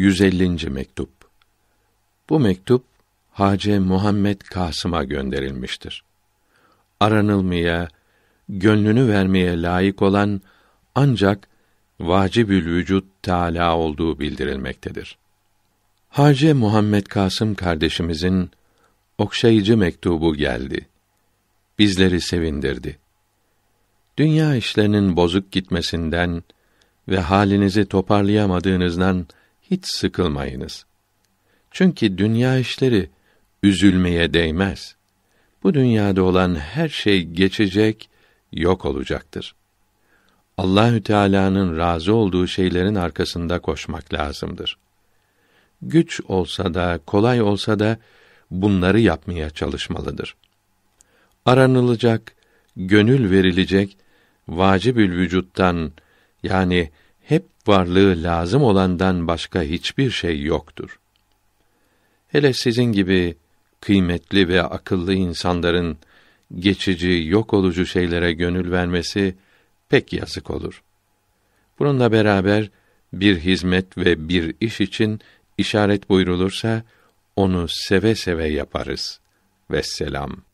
150. mektup. Bu mektup Hace Muhammed Kasım'a gönderilmiştir. Aranılmaya, gönlünü vermeye layık olan ancak vacibül vücut Teala olduğu bildirilmektedir. Hace Muhammed Kasım kardeşimizin okşayıcı mektubu geldi. Bizleri sevindirdi. Dünya işlerinin bozuk gitmesinden ve halinizi toparlayamadığınızdan hiç sıkılmayınız. Çünkü dünya işleri üzülmeye değmez. Bu dünyada olan her şey geçecek, yok olacaktır. Allahü Teala'nın razı olduğu şeylerin arkasında koşmak lazımdır. Güç olsa da, kolay olsa da bunları yapmaya çalışmalıdır. Aranılacak, gönül verilecek vacibül vücuttan yani varlığı lazım olandan başka hiçbir şey yoktur. Hele sizin gibi kıymetli ve akıllı insanların geçici, yok olucu şeylere gönül vermesi pek yazık olur. Bununla beraber bir hizmet ve bir iş için işaret buyrulursa onu seve seve yaparız. Vesselam.